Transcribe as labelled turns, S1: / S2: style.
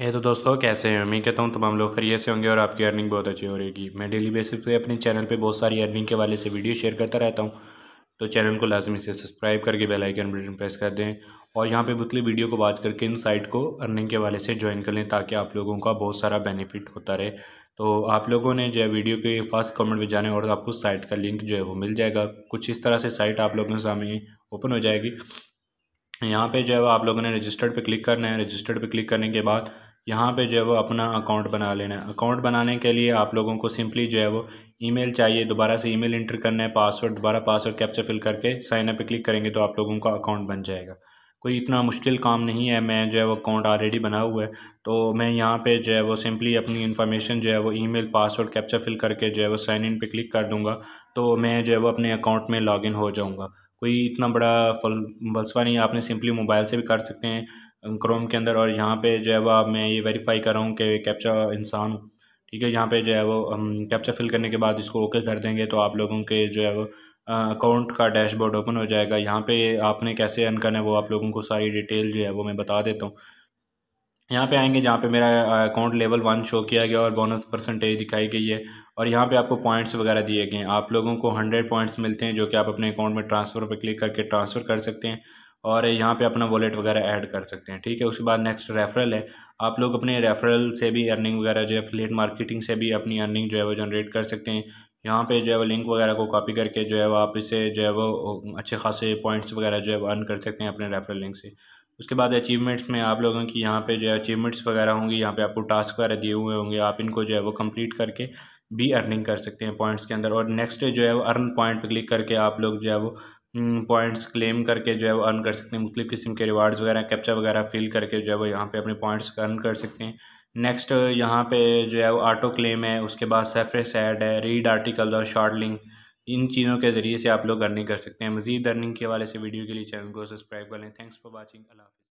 S1: है तो दोस्तों कैसे हैं मैं कहता हूँ तमाम लोग खरीय से होंगे और आपकी अर्निंग बहुत अच्छी हो रहेगी मैं डेली बेसिस पे अपने चैनल पे बहुत सारी अर्निंग के वाले से वीडियो शेयर करता रहता हूँ तो चैनल को लाजमी से सब्सक्राइब करके बेल आइकन बटन प्रेस कर दें और यहाँ पे बुतली वीडियो को वॉच करके इन साइट को अर्निंग के वाले से ज्वाइन कर लें ताकि आप लोगों का बहुत सारा बेनिफिट होता रहे तो आप लोगों ने जो है वीडियो के फर्स्ट कमेंट में जाने और आपको साइट का लिंक जो है वो मिल जाएगा कुछ इस तरह से साइट आप लोगों के सामने ओपन हो जाएगी यहाँ पे जो है वो आप लोगों ने रजिस्टर्ड पे क्लिक करना है रजिस्टर्ड पे क्लिक करने के बाद यहाँ पे जो है वो अपना अकाउंट बना लेना है अकाउंट बनाने के लिए आप लोगों को सिंपली जो है वो ईमेल चाहिए दोबारा से ईमेल एंटर करना है पासवर्ड दोबारा पासवर्ड कैप्चर फिल करके साइन अप पे क्लिक करेंगे तो आप लोगों का अकाउंट बन जाएगा कोई इतना मुश्किल काम नहीं है मैं जो है वो अकाउंट ऑलरेडी बना हुआ है तो मैं यहाँ पे जो है वो सिंपली अपनी इन्फॉर्मेशन जो है वो ईमेल पासवर्ड कैप्चर फिल करके जो है वो साइन इन पे क्लिक कर दूँगा तो मैं जो है वो अपने अकाउंट में लॉगिन हो जाऊँगा कोई इतना बड़ा फल फलसफा नहीं आपने सिंपली मोबाइल से भी कर सकते हैं क्रोम के अंदर और यहाँ पे जो है वो आप मैं ये वेरीफाई कर रहा हूँ कि कैप्चा इंसान हूँ ठीक है यहाँ पे जो है वो हम कैप्चा फिल करने के बाद इसको ओके कर देंगे तो आप लोगों के जो है वो अकाउंट का डैशबोर्ड ओपन हो जाएगा यहाँ पे आपने कैसे अर्न करना है वो आप लोगों को सारी डिटेल जो है वो मैं बता देता हूँ यहाँ पे आएंगे जहाँ पे मेरा अकाउंट लेवल वन शो किया गया और बोनस परसेंटेज दिखाई गई है और यहाँ पे आपको पॉइंट्स वगैरह दिए गए हैं आप लोगों को हंड्रेड पॉइंट्स मिलते हैं जो कि आप अपने अकाउंट में ट्रांसफ़र पर क्लिक करके ट्रांसफ़र कर सकते हैं और यहाँ पे अपना वॉलेट वगैरह ऐड कर सकते हैं ठीक है उसके बाद नेक्स्ट रेफरल है आप लोग अपने रेफरल से भी अर्निंग वगैरह जो है फ्लेट मार्केटिंग से भी अपनी अर्निंग जो है वो जनरेट कर सकते हैं यहाँ पे जो है वो लिंक वगैरह को कॉपी करके जो है वो आप इसे जो है वो अच्छे खासे पॉइंट्स वगैरह जो है वो अर्न कर सकते हैं अपने रेफरल लिंक से उसके बाद अचीवमेंट्स में आप लोगों की यहाँ पे जो है अचीवमेंट्स वगैरह होंगी यहाँ पे आपको टास्क वगैरह दिए हुए होंगे आप इनको जो है वो कंप्लीट करके भी अर्निंग कर सकते हैं पॉइंट्स के अंदर और नेक्स्ट जो है वो अर्न पॉइंट पर क्लिक करके आप लोग जो है वो पॉइंट्स क्लेम हम्म, करके जो है वो अर्न कर सकते हैं मुख्तु किस्म के रिवार्ड्स वगैरह कैप्चा वगैरह फिल करके जो है वो यहाँ पर अपने पॉइंट्स अर्न कर सकते हैं नेक्स्ट यहाँ पे जो है वो ऑटो क्लेम है उसके बाद सेफरेस एड है रीड आर्टिकल और शॉर्ट लिंक इन चीज़ों के ज़रिए से आप लोग अर्निंग कर सकते हैं मज़ीद अर्निंग के हवाले से वीडियो के लिए चैनल को सब्सक्राइब कर लें थैंक्स फॉर वॉचिंग अल्लाह